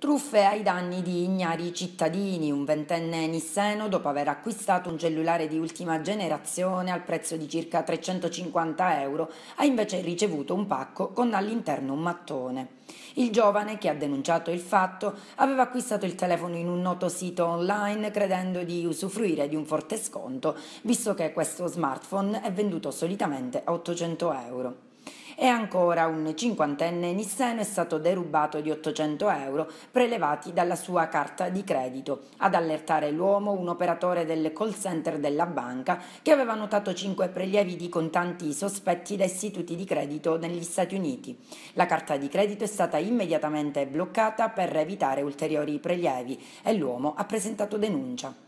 Truffe ai danni di ignari cittadini, un ventenne nisseno dopo aver acquistato un cellulare di ultima generazione al prezzo di circa 350 euro ha invece ricevuto un pacco con all'interno un mattone. Il giovane che ha denunciato il fatto aveva acquistato il telefono in un noto sito online credendo di usufruire di un forte sconto visto che questo smartphone è venduto solitamente a 800 euro. E ancora un cinquantenne nisseno è stato derubato di 800 euro prelevati dalla sua carta di credito. Ad allertare l'uomo un operatore del call center della banca che aveva notato cinque prelievi di contanti sospetti da istituti di credito negli Stati Uniti. La carta di credito è stata immediatamente bloccata per evitare ulteriori prelievi e l'uomo ha presentato denuncia.